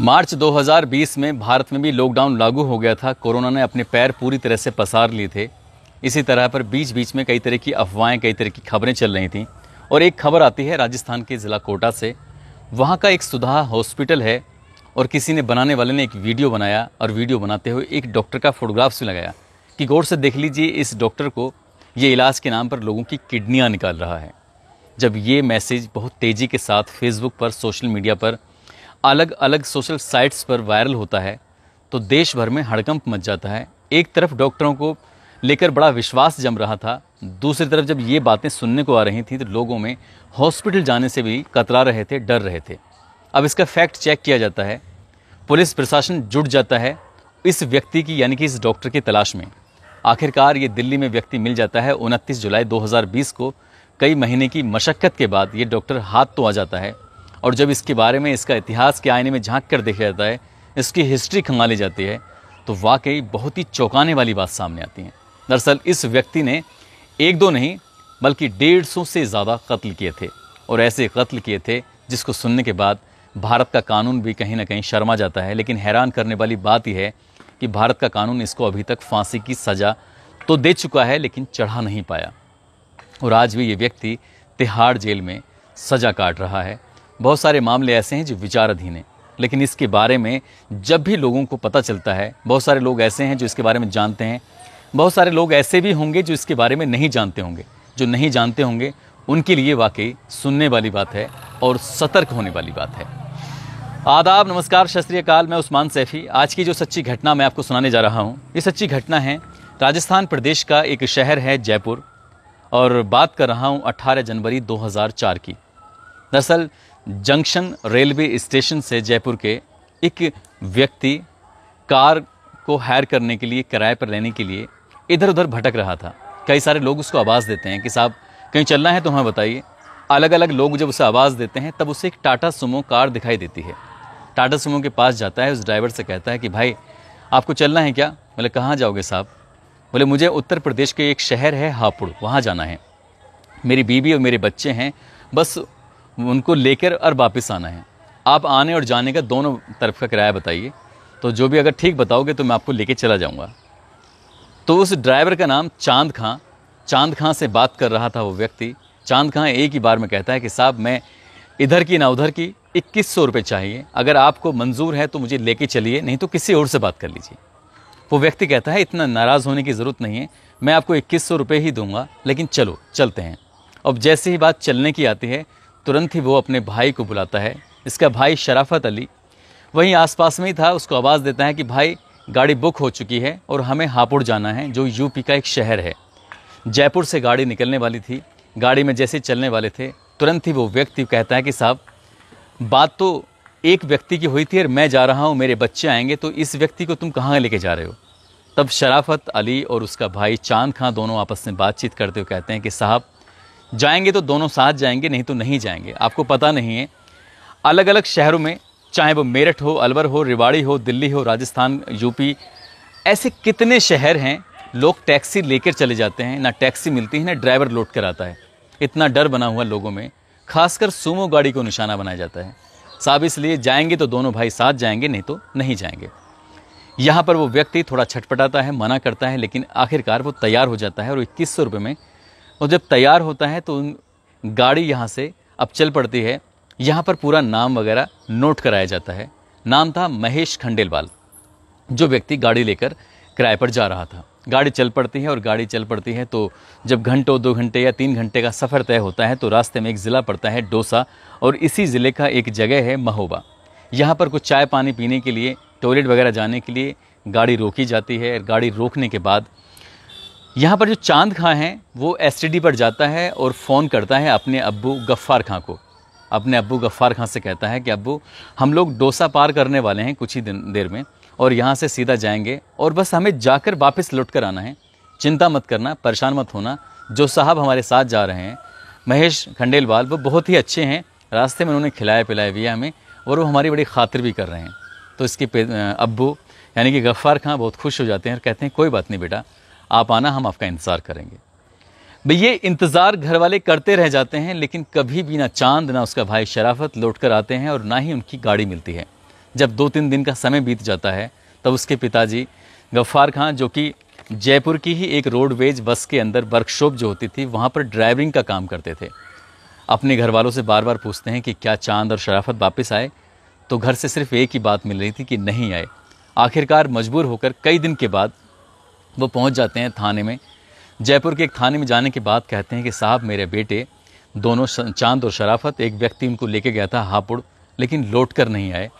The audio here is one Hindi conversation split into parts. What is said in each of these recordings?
मार्च 2020 में भारत में भी लॉकडाउन लागू हो गया था कोरोना ने अपने पैर पूरी तरह से पसार लिए थे इसी तरह पर बीच बीच में कई तरह की अफवाहें कई तरह की खबरें चल रही थी और एक खबर आती है राजस्थान के ज़िला कोटा से वहाँ का एक सुधा हॉस्पिटल है और किसी ने बनाने वाले ने एक वीडियो बनाया और वीडियो बनाते हुए एक डॉक्टर का फोटोग्राफ्स भी लगाया कि गौर से देख लीजिए इस डॉक्टर को ये इलाज के नाम पर लोगों की किडनियाँ निकाल रहा है जब ये मैसेज बहुत तेज़ी के साथ फेसबुक पर सोशल मीडिया पर अलग अलग सोशल साइट्स पर वायरल होता है तो देश भर में हड़कंप मच जाता है एक तरफ डॉक्टरों को लेकर बड़ा विश्वास जम रहा था दूसरी तरफ जब ये बातें सुनने को आ रही थी तो लोगों में हॉस्पिटल जाने से भी कतरा रहे थे डर रहे थे अब इसका फैक्ट चेक किया जाता है पुलिस प्रशासन जुट जाता है इस व्यक्ति की यानी कि इस डॉक्टर की तलाश में आखिरकार ये दिल्ली में व्यक्ति मिल जाता है उनतीस जुलाई 2020 को कई महीने की मशक्क़त के बाद ये डॉक्टर हाथ तो आ जाता है और जब इसके बारे में इसका इतिहास के आईने में झांक कर देखा जाता है इसकी हिस्ट्री खंगाली जाती है तो वाकई बहुत ही चौंकाने वाली बात सामने आती है दरअसल इस व्यक्ति ने एक दो नहीं बल्कि डेढ़ सौ से ज़्यादा कत्ल किए थे और ऐसे कत्ल किए थे जिसको सुनने के बाद भारत का कानून भी कहीं ना कहीं शर्मा जाता है लेकिन हैरान करने वाली बात यह है कि भारत का कानून इसको अभी तक फांसी की सज़ा तो दे चुका है लेकिन चढ़ा नहीं पाया और आज भी ये व्यक्ति तिहाड़ जेल में सज़ा काट रहा है बहुत सारे मामले ऐसे हैं जो विचाराधीन हैं लेकिन इसके बारे में जब भी लोगों को पता चलता है बहुत सारे लोग ऐसे हैं जो इसके बारे में जानते हैं बहुत सारे लोग ऐसे भी होंगे जो इसके बारे में नहीं जानते होंगे जो नहीं जानते होंगे उनके लिए वाकई सुनने वाली बात है और सतर्क होने वाली बात है आदाब नमस्कार शास्त्रीय काल मैं उस्मान सैफी आज की जो सच्ची घटना मैं आपको सुनाने जा रहा हूँ ये सच्ची घटना है राजस्थान प्रदेश का एक शहर है जयपुर और बात कर रहा हूँ 18 जनवरी 2004 की दरअसल जंक्शन रेलवे स्टेशन से जयपुर के एक व्यक्ति कार को हायर करने के लिए किराए पर लेने के लिए इधर उधर भटक रहा था कई सारे लोग उसको आवाज़ देते हैं कि साहब कहीं चलना है तो हमें बताइए अलग अलग लोग जब उसे आवाज़ देते हैं तब उसे एक टाटा सुमो कार दिखाई देती है टाटा सुमो के पास जाता है उस ड्राइवर से कहता है कि भाई आपको चलना है क्या बोले कहाँ जाओगे साहब बोले मुझे उत्तर प्रदेश के एक शहर है हापुड़ वहाँ जाना है मेरी बीबी और मेरे बच्चे हैं बस उनको लेकर और वापस आना है आप आने और जाने का दोनों तरफ का किराया बताइए तो जो भी अगर ठीक बताओगे तो मैं आपको लेके चला जाऊँगा तो उस ड्राइवर का नाम चांद खां चांद खां से बात कर रहा था वो व्यक्ति चांद खां एक ही बार में कहता है कि साहब मैं इधर की ना उधर की इक्कीस सौ रुपये चाहिए अगर आपको मंजूर है तो मुझे लेके चलिए नहीं तो किसी और से बात कर लीजिए वो व्यक्ति कहता है इतना नाराज़ होने की ज़रूरत नहीं है मैं आपको इक्कीस सौ रुपये ही दूंगा लेकिन चलो चलते हैं अब जैसे ही बात चलने की आती है तुरंत ही वो अपने भाई को बुलाता है इसका भाई शराफत अली वहीं आसपास में ही था उसको आवाज़ देता है कि भाई गाड़ी बुक हो चुकी है और हमें हापुड़ जाना है जो यूपी का एक शहर है जयपुर से गाड़ी निकलने वाली थी गाड़ी में जैसे चलने वाले थे तुरंत ही वो व्यक्ति कहता है कि साहब बात तो एक व्यक्ति की हुई थी और मैं जा रहा हूँ मेरे बच्चे आएंगे तो इस व्यक्ति को तुम कहाँ लेके जा रहे हो तब शराफत अली और उसका भाई चांद खां दोनों आपस में बातचीत करते हुए कहते हैं कि साहब जाएंगे तो दोनों साथ जाएंगे नहीं तो नहीं जाएंगे आपको पता नहीं है अलग अलग शहरों में चाहे वो मेरठ हो अलवर हो रिवाड़ी हो दिल्ली हो राजस्थान यूपी ऐसे कितने शहर हैं लोग टैक्सी लेकर चले जाते हैं ना टैक्सी मिलती है ना ड्राइवर लोड कराता है इतना डर बना हुआ लोगों में खासकर सुमो गाड़ी को निशाना बनाया जाता है साहब इसलिए जाएंगे तो दोनों भाई साथ जाएंगे नहीं तो नहीं जाएंगे यहाँ पर वो व्यक्ति थोड़ा छटपटाता है मना करता है लेकिन आखिरकार वो तैयार हो जाता है और इक्कीस सौ में और जब तैयार होता है तो गाड़ी यहाँ से अब चल पड़ती है यहाँ पर पूरा नाम वगैरह नोट कराया जाता है नाम था महेश खंडेलवाल जो व्यक्ति गाड़ी लेकर किराए पर जा रहा था गाड़ी चल पड़ती है और गाड़ी चल पड़ती है तो जब घंटों दो घंटे या तीन घंटे का सफ़र तय होता है तो रास्ते में एक ज़िला पड़ता है डोसा और इसी ज़िले का एक जगह है महोबा यहाँ पर कुछ चाय पानी पीने के लिए टॉयलेट वगैरह जाने के लिए गाड़ी रोकी जाती है गाड़ी रोकने के बाद यहाँ पर जो चांद खां हैं वो एस पर जाता है और फ़ोन करता है अपने अबू गफ़ार खां को अपने अबू गफ़ार खां से कहता है कि अबू हम लोग डोसा पार करने वाले हैं कुछ ही दिन देर में और यहाँ से सीधा जाएंगे और बस हमें जाकर वापस लौट कर आना है चिंता मत करना परेशान मत होना जो साहब हमारे साथ जा रहे हैं महेश खंडेलवाल वो बहुत ही अच्छे हैं रास्ते में उन्होंने खिलाया पिलाया भी हमें और वो हमारी बड़ी खातिर भी कर रहे हैं तो इसके अब्बू यानी कि गफ्फ़ार खां बहुत खुश हो जाते हैं और कहते हैं कोई बात नहीं बेटा आप आना हम आपका इंतज़ार करेंगे भाई ये इंतज़ार घर वाले करते रह जाते हैं लेकिन कभी भी ना चांद ना उसका भाई शराफत लौट कर आते हैं और ना ही उनकी गाड़ी मिलती है जब दो तीन दिन का समय बीत जाता है तब उसके पिताजी गफ्फार खां जो कि जयपुर की ही एक रोडवेज बस के अंदर वर्कशॉप जो होती थी वहाँ पर ड्राइविंग का काम करते थे अपने घर वालों से बार बार पूछते हैं कि क्या चांद और शराफत वापस आए तो घर से सिर्फ एक ही बात मिल रही थी कि नहीं आए आखिरकार मजबूर होकर कई दिन के बाद वो पहुंच जाते हैं थाने में जयपुर के एक थाने में जाने के बाद कहते हैं कि साहब मेरे बेटे दोनों चांद और शराफत एक व्यक्ति उनको लेके गया था हापुड़ लेकिन लौट कर नहीं आए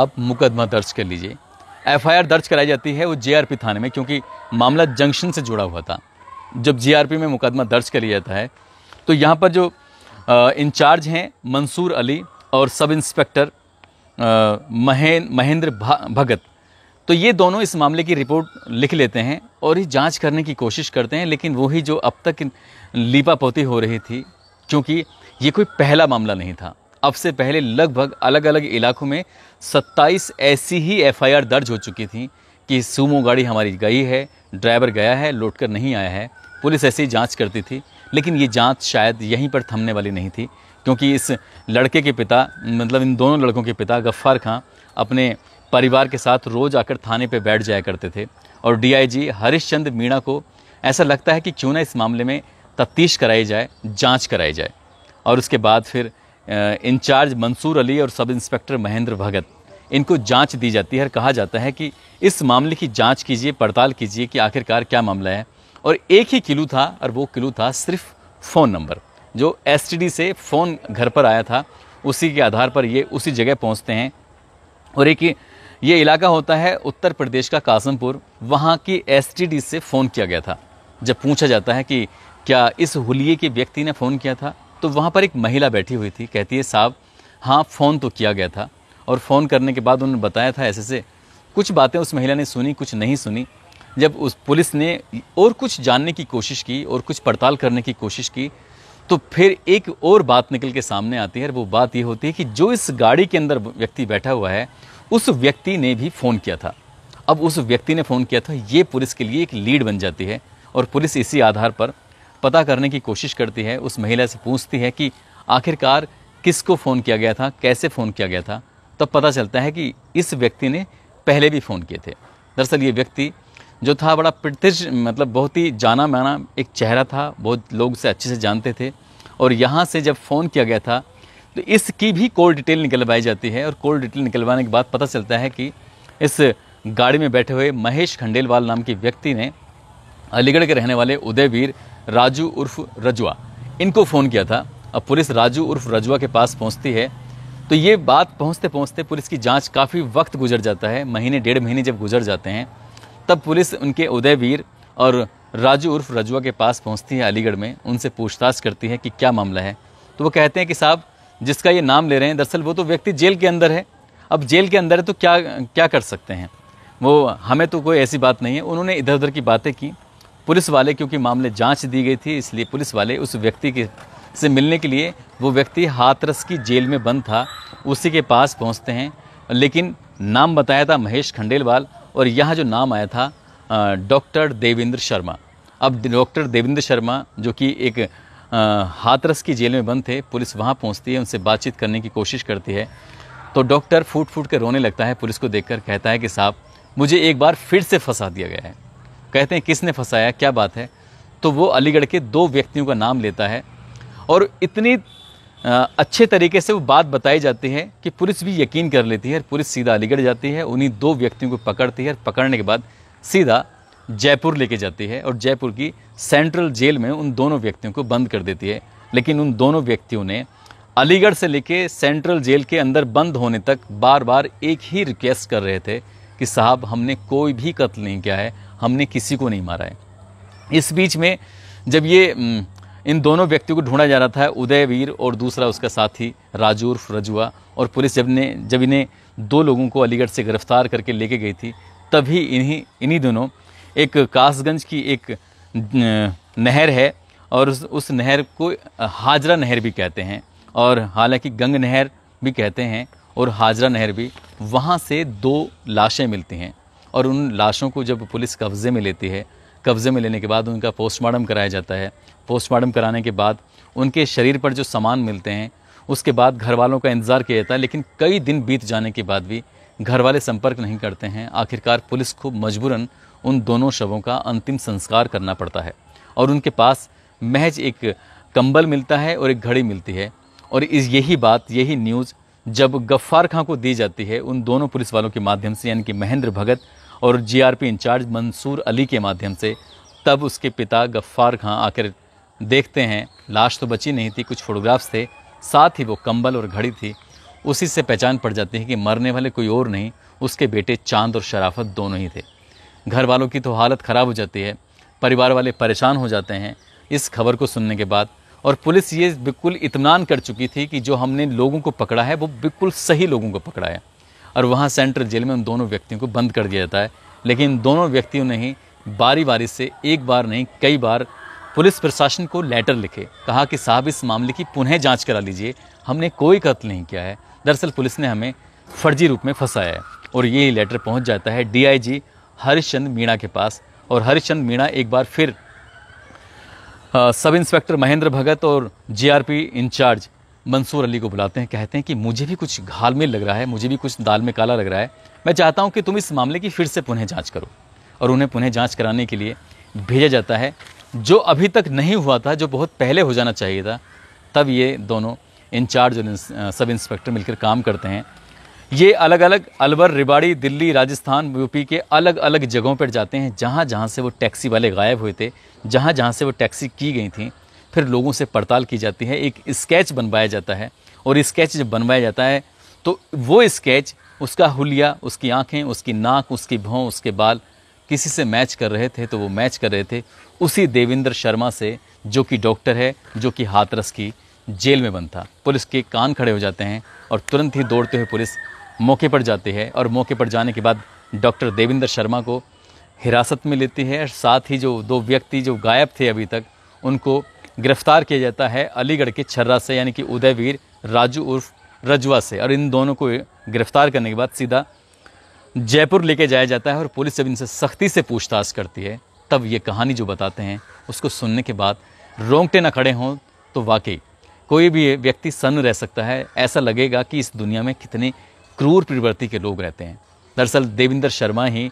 आप मुकदमा दर्ज कर लीजिए एफआईआर दर्ज कराई जाती है वो जेआरपी थाने में क्योंकि मामला जंक्शन से जुड़ा हुआ था जब जीआरपी में मुकदमा दर्ज कर लिया जाता है तो यहाँ पर जो इंचार्ज हैं मंसूर अली और सब इंस्पेक्टर महेंद्र भा, भगत तो ये दोनों इस मामले की रिपोर्ट लिख लेते हैं और ये जांच करने की कोशिश करते हैं लेकिन वही जो अब तक लीपापोती हो रही थी क्योंकि ये कोई पहला मामला नहीं था अब से पहले लगभग अलग अलग इलाकों में 27 ऐसी ही एफआईआर दर्ज हो चुकी थी कि सूमो गाड़ी हमारी गई है ड्राइवर गया है लौट कर नहीं आया है पुलिस ऐसी जांच करती थी लेकिन ये जांच शायद यहीं पर थमने वाली नहीं थी क्योंकि इस लड़के के पिता मतलब इन दोनों लड़कों के पिता गफ्फार खां अपने परिवार के साथ रोज़ आकर थाने पर बैठ जाया करते थे और डीआईजी हरीश चंद्र मीणा को ऐसा लगता है कि क्यों ना इस मामले में तफ्तीश कराई जाए जांच कराई जाए और उसके बाद फिर इंचार्ज मंसूर अली और सब इंस्पेक्टर महेंद्र भगत इनको जांच दी जाती है और कहा जाता है कि इस मामले की जांच कीजिए पड़ताल कीजिए कि आखिरकार क्या मामला है और एक ही किलू था और वो किलू था सिर्फ फ़ोन नंबर जो एसटीडी से फ़ोन घर पर आया था उसी के आधार पर ये उसी जगह पहुंचते हैं और एक ही ये इलाका होता है उत्तर प्रदेश का कासमपुर वहाँ की एस से फ़ोन किया गया था जब पूछा जाता है कि क्या इस हुलिये के व्यक्ति ने फ़ोन किया था तो वहाँ पर एक महिला बैठी हुई थी कहती है साहब हाँ फ़ोन तो किया गया था और फ़ोन करने के बाद उन्होंने बताया था ऐसे से कुछ बातें उस महिला ने सुनी कुछ नहीं सुनी जब उस पुलिस ने और कुछ जानने की कोशिश की और कुछ पड़ताल करने की कोशिश की तो फिर एक और बात निकल के सामने आती है और वो बात ये होती है कि जो इस गाड़ी के अंदर व्यक्ति बैठा हुआ है उस व्यक्ति ने भी फ़ोन किया था अब उस व्यक्ति ने फ़ोन किया था ये पुलिस के लिए एक लीड बन जाती है और पुलिस इसी आधार पर पता करने की कोशिश करती है उस महिला से पूछती है कि आखिरकार किसको फ़ोन किया गया था कैसे फ़ोन किया गया था तब पता चलता है कि इस व्यक्ति ने पहले भी फ़ोन किए थे दरअसल ये व्यक्ति जो था बड़ा प्रतिष्ठ मतलब बहुत ही जाना माना एक चेहरा था बहुत लोग से अच्छे से जानते थे और यहाँ से जब फ़ोन किया गया था तो इसकी भी कोर डिटेल निकलवाई जाती है और कोर डिटेल निकलवाने के बाद पता चलता है कि इस गाड़ी में बैठे हुए महेश खंडेलवाल नाम के व्यक्ति ने अलीगढ़ के रहने वाले उदयवीर राजू उर्फ रजुआ इनको फ़ोन किया था अब पुलिस राजू उर्फ रजुआ के पास पहुंचती है तो ये बात पहुंचते पहुंचते पुलिस की जांच काफ़ी वक्त गुजर जाता है महीने डेढ़ महीने जब गुजर जाते हैं तब पुलिस उनके उदयवीर और राजू उर्फ रजुआ के पास पहुंचती है अलीगढ़ में उनसे पूछताछ करती है कि क्या मामला है तो वो कहते हैं कि साहब जिसका ये नाम ले रहे हैं दरअसल वो तो व्यक्ति जेल के अंदर है अब जेल के अंदर है तो क्या क्या कर सकते हैं वो हमें तो कोई ऐसी बात नहीं है उन्होंने इधर उधर की बातें की पुलिस वाले क्योंकि मामले जांच दी गई थी इसलिए पुलिस वाले उस व्यक्ति के से मिलने के लिए वो व्यक्ति हाथरस की जेल में बंद था उसी के पास पहुंचते हैं लेकिन नाम बताया था महेश खंडेलवाल और यहाँ जो नाम आया था डॉक्टर देवेंद्र शर्मा अब डॉक्टर देवेंद्र शर्मा जो कि एक हाथरस की जेल में बंद थे पुलिस वहाँ पहुँचती है उनसे बातचीत करने की कोशिश करती है तो डॉक्टर फूट फूट कर रोने लगता है पुलिस को देखकर कहता है कि साहब मुझे एक बार फिर से फंसा दिया गया है कहते हैं किसने फंसाया क्या बात है तो वो अलीगढ़ के दो व्यक्तियों का नाम लेता है और इतनी अच्छे तरीके से वो बात बताई जाती है कि पुलिस भी यकीन कर लेती है और पुलिस सीधा अलीगढ़ जाती है उन्हीं दो व्यक्तियों को पकड़ती है और पकड़ने के बाद सीधा जयपुर लेके जाती है और जयपुर की सेंट्रल जेल में उन दोनों व्यक्तियों को बंद कर देती है लेकिन उन दोनों व्यक्तियों ने अलीगढ़ से लेके सेंट्रल जेल के अंदर बंद होने तक बार बार एक ही रिक्वेस्ट कर रहे थे कि साहब हमने कोई भी कत्ल नहीं किया है हमने किसी को नहीं मारा है इस बीच में जब ये इन दोनों व्यक्तियों को ढूंढा जा रहा था उदयवीर और दूसरा उसका साथी राजू उर्फ रजुआ और पुलिस जब ने जब इन्हें दो लोगों को अलीगढ़ से गिरफ्तार करके लेके गई थी तभी इन्हीं इन्हीं दोनों एक कासगंज की एक नहर है और उस, उस नहर को हाजरा नहर भी कहते हैं और हालांकि गंग नहर भी कहते हैं और हाजरा नहर भी वहाँ से दो लाशें मिलती हैं और उन लाशों को जब पुलिस कब्ज़े में लेती है कब्ज़े में लेने के बाद उनका पोस्टमार्टम कराया जाता है पोस्टमार्टम कराने के बाद उनके शरीर पर जो सामान मिलते हैं उसके बाद घर वालों का इंतज़ार किया जाता है लेकिन कई दिन बीत जाने के बाद भी घर वाले संपर्क नहीं करते हैं आखिरकार पुलिस को मजबूरन उन दोनों शवों का अंतिम संस्कार करना पड़ता है और उनके पास महज एक कंबल मिलता है और एक घड़ी मिलती है और इस यही बात यही न्यूज़ जब गफ्फार खां को दी जाती है उन दोनों पुलिस वालों के माध्यम से यानी कि महेंद्र भगत और जीआरपी इंचार्ज मंसूर अली के माध्यम से तब उसके पिता गफ्फार खां आकर देखते हैं लाश तो बची नहीं थी कुछ फोटोग्राफ्स थे साथ ही वो कंबल और घड़ी थी उसी से पहचान पड़ जाती है कि मरने वाले कोई और नहीं उसके बेटे चांद और शराफत दोनों ही थे घर वालों की तो हालत ख़राब हो जाती है परिवार वाले परेशान हो जाते हैं इस खबर को सुनने के बाद और पुलिस ये बिल्कुल इतमान कर चुकी थी कि जो हमने लोगों को पकड़ा है वो बिल्कुल सही लोगों को पकड़ा है और वहाँ सेंट्रल जेल में उन दोनों व्यक्तियों को बंद कर दिया जाता है लेकिन दोनों व्यक्तियों ने ही बारी बारी से एक बार नहीं कई बार पुलिस प्रशासन को लेटर लिखे कहा कि साहब इस मामले की पुनः जांच करा लीजिए हमने कोई कत्ल नहीं किया है दरअसल पुलिस ने हमें फर्जी रूप में फंसाया है और ये लेटर पहुंच जाता है डीआईजी हरिश्चंद मीणा के पास और हरिश्चंद मीणा एक बार फिर सब इंस्पेक्टर महेंद्र भगत और जीआरपी इंचार्ज मंसूर अली को बुलाते हैं कहते हैं कि मुझे भी कुछ घाल में लग रहा है मुझे भी कुछ दाल में काला लग रहा है मैं चाहता हूं कि तुम इस मामले की फिर से पुनः जांच करो और उन्हें पुनः जांच कराने के लिए भेजा जाता है जो अभी तक नहीं हुआ था जो बहुत पहले हो जाना चाहिए था तब ये दोनों इंचार्ज और सब इंस्पेक्टर मिलकर काम करते हैं ये अलग अलग अलवर रिबाड़ी दिल्ली राजस्थान यूपी के अलग अलग जगहों पर जाते हैं जहाँ जहाँ से वो टैक्सी वाले गायब हुए थे जहाँ जहाँ से वो टैक्सी की गई थी फिर लोगों से पड़ताल की जाती है एक स्केच बनवाया जाता है और स्केच जब बनवाया जाता है तो वो स्केच उसका हुलिया उसकी आँखें उसकी नाक उसकी भौं उसके बाल किसी से मैच कर रहे थे तो वो मैच कर रहे थे उसी देवेंद्र शर्मा से जो कि डॉक्टर है जो कि हाथरस की जेल में बंद था पुलिस के कान खड़े हो जाते हैं और तुरंत ही दौड़ते हुए पुलिस मौके पर जाती है और मौके पर जाने के बाद डॉक्टर देवेंद्र शर्मा को हिरासत में लेती है और साथ ही जो दो व्यक्ति जो गायब थे अभी तक उनको गिरफ्तार किया जाता है अलीगढ़ के छर्रा से यानी कि उदयवीर राजू उर्फ रजवा से और इन दोनों को गिरफ्तार करने के बाद सीधा जयपुर लेके जाया जाता है और पुलिस जब इनसे सख्ती से पूछताछ करती है तब ये कहानी जो बताते हैं उसको सुनने के बाद रोंगटे ना खड़े हों तो वाकई कोई भी व्यक्ति सन्न रह सकता है ऐसा लगेगा कि इस दुनिया में कितने क्रूर प्रवृत्ति के लोग रहते हैं दरअसल देवेंद्र शर्मा ही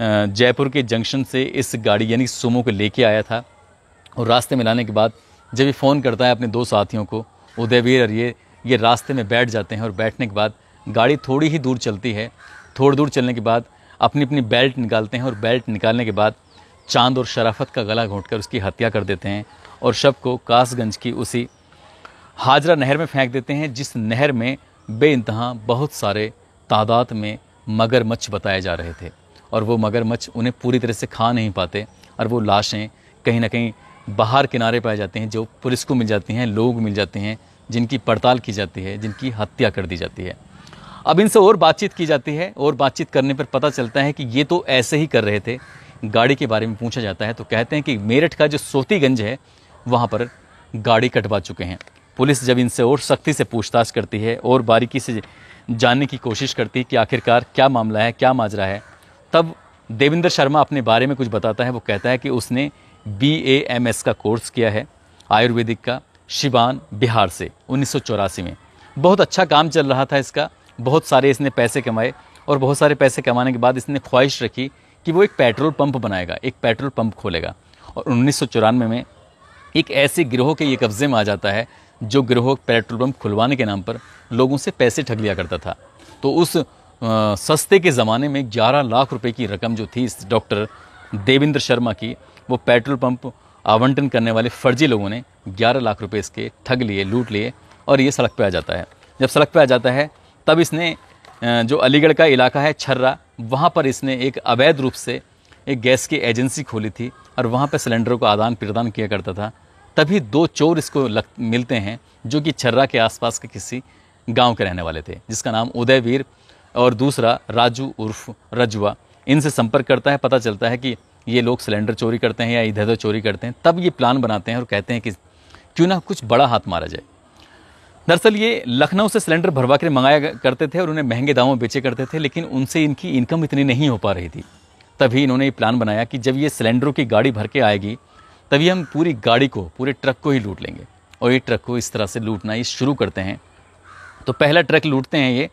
जयपुर के जंक्शन से इस गाड़ी यानी सुमो को लेके आया था और रास्ते में लाने के बाद जब ये फ़ोन करता है अपने दो साथियों को उदयवीर और ये ये रास्ते में बैठ जाते हैं और बैठने के बाद गाड़ी थोड़ी ही दूर चलती है थोड़ी दूर चलने के बाद अपनी अपनी बेल्ट निकालते हैं और बेल्ट निकालने के बाद चांद और शराफत का गला घोंट उसकी हत्या कर देते हैं और शव को कासगंज की उसी हाजरा नहर में फेंक देते हैं जिस नहर में बे बहुत सारे तादाद में मगरमच्छ बताए जा रहे थे और वो मगरमच्छ उन्हें पूरी तरह से खा नहीं पाते और वो लाशें कहीं ना कहीं बाहर किनारे पाए जाते हैं जो पुलिस को मिल जाती हैं लोग मिल जाते हैं जिनकी पड़ताल की जाती है जिनकी हत्या कर दी जाती है अब इनसे और बातचीत की जाती है और बातचीत करने पर पता चलता है कि ये तो ऐसे ही कर रहे थे गाड़ी के बारे में पूछा जाता है तो कहते हैं कि मेरठ का जो सोतीगंज है वहाँ पर गाड़ी कटवा चुके हैं पुलिस जब इनसे और सख्ती से पूछताछ करती है और बारीकी से जानने की कोशिश करती है कि आखिरकार क्या मामला है क्या माजरा है तब देविंदर शर्मा अपने बारे में कुछ बताता है वो कहता है कि उसने बी ए एम एस का कोर्स किया है आयुर्वेदिक का शिवान बिहार से उन्नीस में बहुत अच्छा काम चल रहा था इसका बहुत सारे इसने पैसे कमाए और बहुत सारे पैसे कमाने के बाद इसने ख्वाहिश रखी कि वो एक पेट्रोल पंप बनाएगा एक पेट्रोल पंप खोलेगा और उन्नीस में एक ऐसे गिरोह के ये कब्ज़े में आ जाता है जो ग्रोह पेट्रोल पम्प खुलवाने के नाम पर लोगों से पैसे ठग लिया करता था तो उस आ, सस्ते के ज़माने में ग्यारह लाख रुपए की रकम जो थी इस डॉक्टर देवेंद्र शर्मा की वो पेट्रोल पंप आवंटन करने वाले फर्जी लोगों ने 11 लाख रुपए इसके ठग लिए लूट लिए और ये सड़क पे आ जाता है जब सड़क पे आ जाता है तब इसने जो अलीगढ़ का इलाका है छर्रा वहाँ पर इसने एक अवैध रूप से एक गैस की एजेंसी खोली थी और वहाँ पर सिलेंडरों को आदान प्रदान किया करता था तभी दो चोर इसको लग, मिलते हैं जो कि छर्रा के आसपास के किसी गांव के रहने वाले थे जिसका नाम उदयवीर और दूसरा राजू उर्फ रजुआ इनसे संपर्क करता है पता चलता है कि ये लोग सिलेंडर चोरी करते हैं या इधर उधर चोरी करते हैं तब ये प्लान बनाते हैं और कहते हैं कि क्यों ना कुछ बड़ा हाथ मारा जाए दरअसल ये लखनऊ से सिलेंडर भरवा कर मंगाया करते थे और उन्हें महंगे दामों बेचे करते थे लेकिन उनसे इनकी इनकम इतनी नहीं हो पा रही थी तभी इन्होंने ये प्लान बनाया कि जब ये सिलेंडरों की गाड़ी भर के आएगी तभी हम पूरी गाड़ी को पूरे ट्रक को ही लूट लेंगे और ये ट्रक को इस तरह से लूटना ही शुरू करते हैं तो पहला ट्रक लूटते हैं ये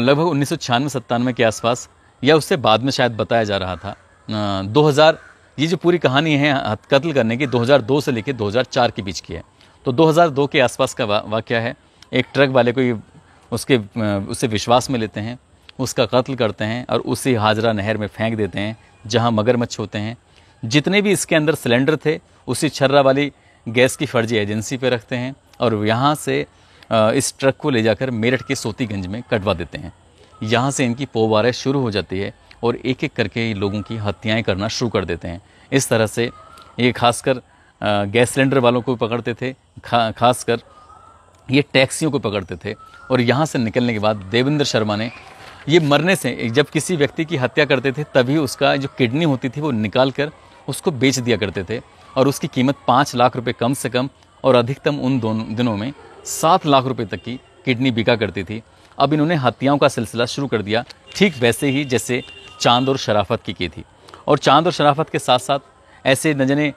लगभग उन्नीस सौ छियानवे सत्तानवे के आसपास या उससे बाद में शायद बताया जा रहा था दो हज़ार ये जो पूरी कहानी है कत्ल करने की 2002 से लेकर 2004 के बीच की है तो 2002 के आसपास का वाक्य है एक ट्रक वाले को ये उसके उसे विश्वास में लेते हैं उसका कत्ल करते हैं और उसे हाजरा नहर में फेंक देते हैं जहाँ मगरमच्छ होते हैं जितने भी इसके अंदर सिलेंडर थे उसी छर्रा वाली गैस की फर्जी एजेंसी पे रखते हैं और यहाँ से इस ट्रक को ले जाकर मेरठ के सोतीगंज में कटवा देते हैं यहाँ से इनकी पोवारें शुरू हो जाती है और एक एक करके लोगों की हत्याएं करना शुरू कर देते हैं इस तरह से ये खासकर गैस सिलेंडर वालों को पकड़ते थे खा खासकर ये टैक्सियों को पकड़ते थे और यहाँ से निकलने के बाद देवेंद्र शर्मा ने ये मरने से जब किसी व्यक्ति की हत्या करते थे तभी उसका जो किडनी होती थी वो निकाल कर उसको बेच दिया करते थे और उसकी कीमत पाँच लाख रुपये कम से कम और अधिकतम उन दोनों दिनों में सात लाख रुपये तक की किडनी बिका करती थी अब इन्होंने हत्याओं का सिलसिला शुरू कर दिया ठीक वैसे ही जैसे चांद और शराफत की की थी और चांद और शराफत के साथ साथ ऐसे न जाने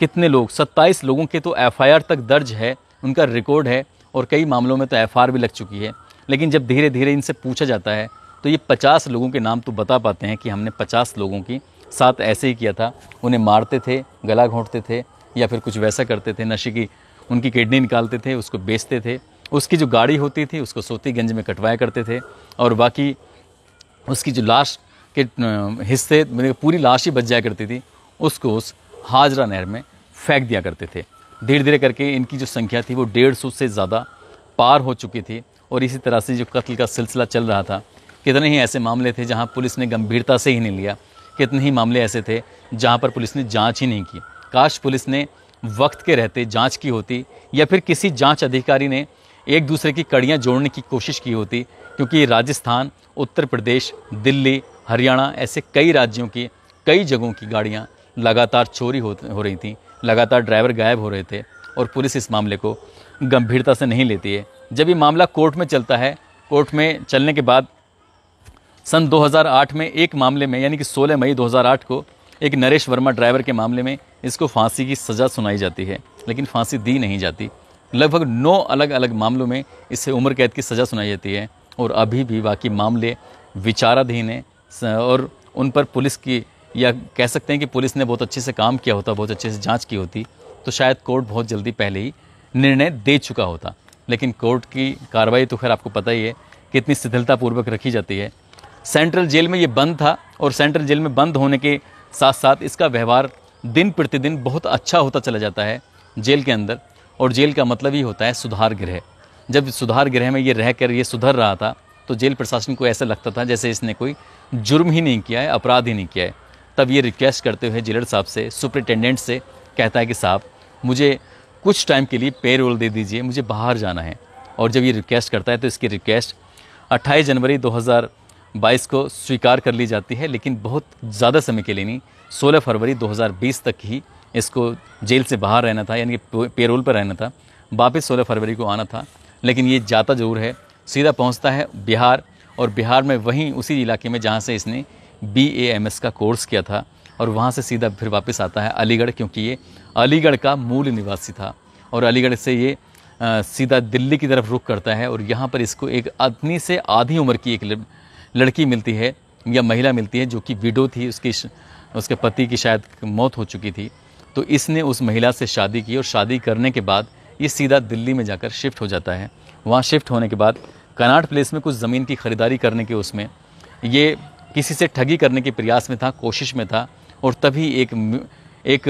कितने लोग 27 लोगों के तो एफ तक दर्ज है उनका रिकॉर्ड है और कई मामलों में तो एफ भी लग चुकी है लेकिन जब धीरे धीरे इनसे पूछा जाता है तो ये 50 लोगों के नाम तो बता पाते हैं कि हमने 50 लोगों की साथ ऐसे ही किया था उन्हें मारते थे गला घोंटते थे या फिर कुछ वैसा करते थे नशे की उनकी किडनी निकालते थे उसको बेचते थे उसकी जो गाड़ी होती थी उसको सोतीगंज में कटवाया करते थे और बाकी उसकी जो लाश के हिस्से मतलब पूरी लाश ही बच जाया करती थी उसको उस हाजरा नहर में फेंक दिया करते थे धीरे धीरे करके इनकी जो संख्या थी वो डेढ़ सौ से ज़्यादा पार हो चुकी थी और इसी तरह से जो कत्ल का सिलसिला चल रहा था कितने ही ऐसे मामले थे जहाँ पुलिस ने गंभीरता से ही नहीं लिया कितने ही मामले ऐसे थे जहाँ पर पुलिस ने जाँच ही नहीं की काश पुलिस ने वक्त के रहते जाँच की होती या फिर किसी जाँच अधिकारी ने एक दूसरे की कड़ियाँ जोड़ने की कोशिश की होती क्योंकि राजस्थान उत्तर प्रदेश दिल्ली हरियाणा ऐसे कई राज्यों की कई जगहों की गाड़ियाँ लगातार चोरी हो हो रही थी लगातार ड्राइवर गायब हो रहे थे और पुलिस इस मामले को गंभीरता से नहीं लेती है जब ये मामला कोर्ट में चलता है कोर्ट में चलने के बाद सन 2008 में एक मामले में यानी कि 16 मई 2008 को एक नरेश वर्मा ड्राइवर के मामले में इसको फांसी की सज़ा सुनाई जाती है लेकिन फांसी दी नहीं जाती लगभग नौ अलग अलग मामलों में इसे उम्र कैद की सज़ा सुनाई जाती है और अभी भी बाकी मामले विचाराधीन हैं और उन पर पुलिस की या कह सकते हैं कि पुलिस ने बहुत अच्छे से काम किया होता बहुत अच्छे से जाँच की होती तो शायद कोर्ट बहुत जल्दी पहले ही निर्णय दे चुका होता लेकिन कोर्ट की कार्रवाई तो खैर आपको पता ही है कितनी शिथिलतापूर्वक रखी जाती है सेंट्रल जेल में ये बंद था और सेंट्रल जेल में बंद होने के साथ साथ इसका व्यवहार दिन प्रतिदिन बहुत अच्छा होता चला जाता है जेल के अंदर और जेल का मतलब ही होता है सुधार गृह जब सुधार गृह में ये रह कर ये सुधर रहा था तो जेल प्रशासन को ऐसा लगता था जैसे इसने कोई जुर्म ही नहीं किया है अपराध ही नहीं किया है तब ये रिक्वेस्ट करते हुए जेलर साहब से सुप्रिटेंडेंट से कहता है कि साहब मुझे कुछ टाइम के लिए पेरोल दे दीजिए मुझे बाहर जाना है और जब ये रिक्वेस्ट करता है तो इसकी रिक्वेस्ट 28 जनवरी 2000 बाईस को स्वीकार कर ली जाती है लेकिन बहुत ज़्यादा समय के लिए नहीं सोलह फरवरी 2020 तक ही इसको जेल से बाहर रहना था यानी कि पेरोल पर रहना था वापस सोलह फरवरी को आना था लेकिन ये जाता ज़रूर है सीधा पहुंचता है बिहार और बिहार में वहीं उसी इलाके में जहाँ से इसने बी ए एम एस का कोर्स किया था और वहाँ से सीधा फिर वापस आता है अलीगढ़ क्योंकि ये अलीगढ़ का मूल निवासी था और अलीगढ़ से ये आ, सीधा दिल्ली की तरफ रुख करता है और यहाँ पर इसको एक अपनी से आधी उम्र की एक लड़की मिलती है या महिला मिलती है जो कि विडो थी उसकी उसके पति की शायद मौत हो चुकी थी तो इसने उस महिला से शादी की और शादी करने के बाद ये सीधा दिल्ली में जाकर शिफ्ट हो जाता है वहाँ शिफ्ट होने के बाद कनाट प्लेस में कुछ ज़मीन की ख़रीदारी करने के उसमें ये किसी से ठगी करने के प्रयास में था कोशिश में था और तभी एक एक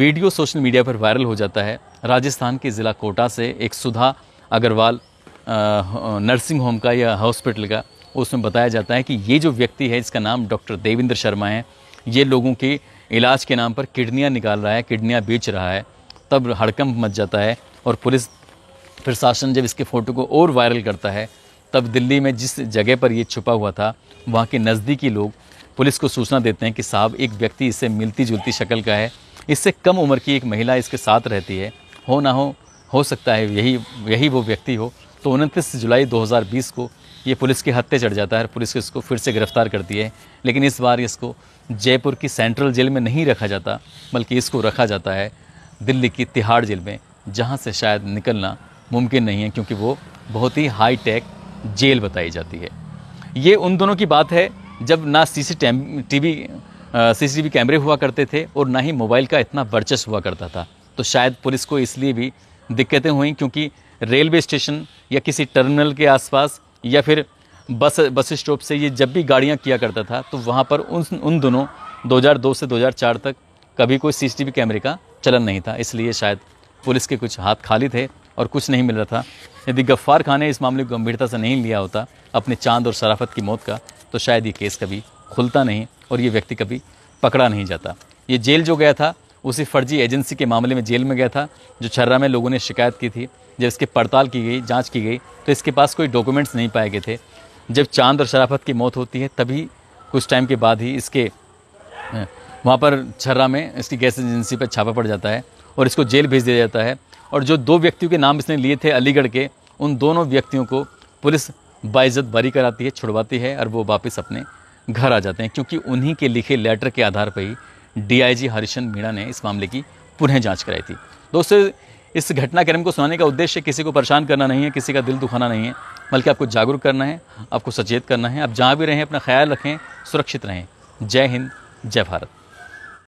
वीडियो सोशल मीडिया पर वायरल हो जाता है राजस्थान के ज़िला कोटा से एक सुधा अग्रवाल नर्सिंग होम का या हॉस्पिटल का उसमें बताया जाता है कि ये जो व्यक्ति है इसका नाम डॉक्टर देवेंद्र शर्मा है ये लोगों के इलाज के नाम पर किडनियाँ निकाल रहा है किडनियाँ बेच रहा है तब हड़कंप मच जाता है और पुलिस प्रशासन जब इसके फ़ोटो को और वायरल करता है तब दिल्ली में जिस जगह पर ये छुपा हुआ था वहाँ के नज़दीकी लोग पुलिस को सूचना देते हैं कि साहब एक व्यक्ति इससे मिलती जुलती शक्ल का है इससे कम उम्र की एक महिला इसके साथ रहती है हो ना हो हो सकता है यही यही वो व्यक्ति हो तो उनतीस जुलाई 2020 को ये पुलिस के हत्ते चढ़ जाता है पुलिस इसको फिर से गिरफ्तार करती है लेकिन इस बार इसको जयपुर की सेंट्रल जेल में नहीं रखा जाता बल्कि इसको रखा जाता है दिल्ली की तिहाड़ जेल में जहाँ से शायद निकलना मुमकिन नहीं है क्योंकि वो बहुत ही हाई टेक जेल बताई जाती है ये उन दोनों की बात है जब ना सी सी टीवी वी कैमरे हुआ करते थे और ना ही मोबाइल का इतना वर्चस्व हुआ करता था तो शायद पुलिस को इसलिए भी दिक्कतें हुई क्योंकि रेलवे स्टेशन या किसी टर्मिनल के आसपास या फिर बस बस स्टॉप से ये जब भी गाड़ियाँ किया करता था तो वहाँ पर उन उन दोनों 2002 से 2004 तक कभी कोई सीसीटीवी कैमरे का चलन नहीं था इसलिए शायद पुलिस के कुछ हाथ खाली थे और कुछ नहीं मिल रहा था यदि गफ्फार खान ने इस मामले को गंभीरता से नहीं लिया होता अपने चांद और शराफत की मौत का तो शायद ये केस कभी खुलता नहीं और ये व्यक्ति कभी पकड़ा नहीं जाता ये जेल जो गया था उसी फर्जी एजेंसी के मामले में जेल में गया था जो छर्रा में लोगों ने शिकायत की थी जब इसकी पड़ताल की गई जांच की गई तो इसके पास कोई डॉक्यूमेंट्स नहीं पाए गए थे जब चांद और शराफत की मौत होती है तभी कुछ टाइम के बाद ही इसके वहाँ पर छर्रा में इसकी गैस एजेंसी पर छापा पड़ जाता है और इसको जेल भेज दिया जाता है और जो दो व्यक्तियों के नाम इसने लिए थे अलीगढ़ के उन दोनों व्यक्तियों को पुलिस बाइज्जत बरी कराती है छुड़वाती है और वो वापस अपने घर आ जाते हैं क्योंकि उन्हीं के लिखे लेटर के आधार पर ही डीआईजी हरिशन मीणा ने इस मामले की पुनः जांच कराई थी दोस्तों इस घटनाक्रम को सुनाने का उद्देश्य किसी को परेशान करना नहीं है किसी का दिल दुखाना नहीं है बल्कि आपको जागरूक करना है आपको सचेत करना है आप जहाँ भी रहें अपना ख्याल रखें सुरक्षित रहें जय हिंद जय भारत